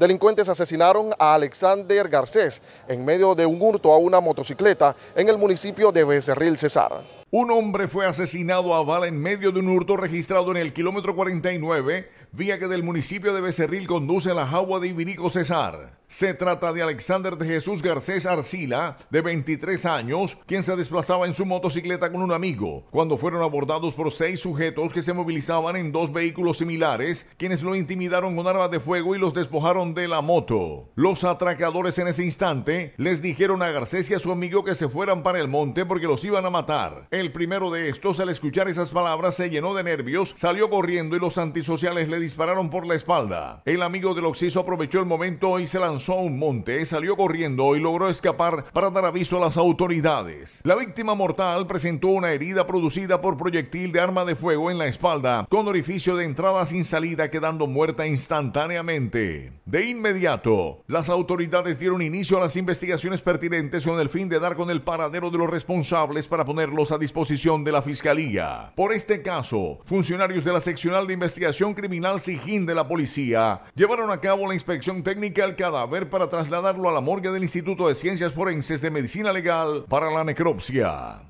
delincuentes asesinaron a Alexander Garcés en medio de un hurto a una motocicleta en el municipio de Becerril Cesar. Un hombre fue asesinado a bala en medio de un hurto registrado en el kilómetro 49, vía que del municipio de Becerril conduce a la Jagua de Ibirico Cesar. Se trata de Alexander de Jesús Garcés Arcila, de 23 años, quien se desplazaba en su motocicleta con un amigo, cuando fueron abordados por seis sujetos que se movilizaban en dos vehículos similares, quienes lo intimidaron con armas de fuego y los despojaron de la moto. Los atracadores en ese instante les dijeron a Garcés y a su amigo que se fueran para el monte porque los iban a matar. El primero de estos, al escuchar esas palabras, se llenó de nervios, salió corriendo y los antisociales le dispararon por la espalda. El amigo del Oxiso aprovechó el momento y se lanzó a un monte, salió corriendo y logró escapar para dar aviso a las autoridades. La víctima mortal presentó una herida producida por proyectil de arma de fuego en la espalda, con orificio de entrada sin salida, quedando muerta instantáneamente. De inmediato, las autoridades dieron inicio a las investigaciones pertinentes con el fin de dar con el paradero de los responsables para ponerlos a disposición de la Fiscalía. Por este caso, funcionarios de la Seccional de Investigación Criminal Sijín de la Policía llevaron a cabo la inspección técnica al cadáver para trasladarlo a la morgue del Instituto de Ciencias Forenses de Medicina Legal para la necropsia.